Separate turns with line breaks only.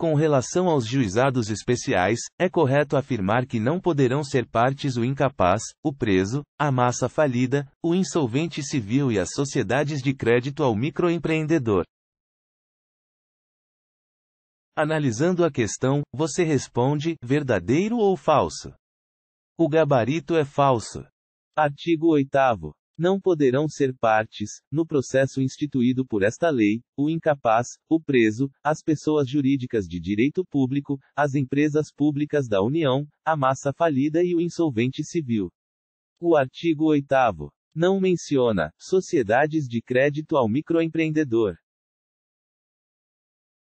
Com relação aos juizados especiais, é correto afirmar que não poderão ser partes o incapaz, o preso, a massa falida, o insolvente civil e as sociedades de crédito ao microempreendedor. Analisando a questão, você responde: verdadeiro ou falso? O gabarito é falso. Artigo 8 não poderão ser partes, no processo instituído por esta lei, o incapaz, o preso, as pessoas jurídicas de direito público, as empresas públicas da União, a massa falida e o insolvente civil. O artigo 8. Não menciona sociedades de crédito ao microempreendedor.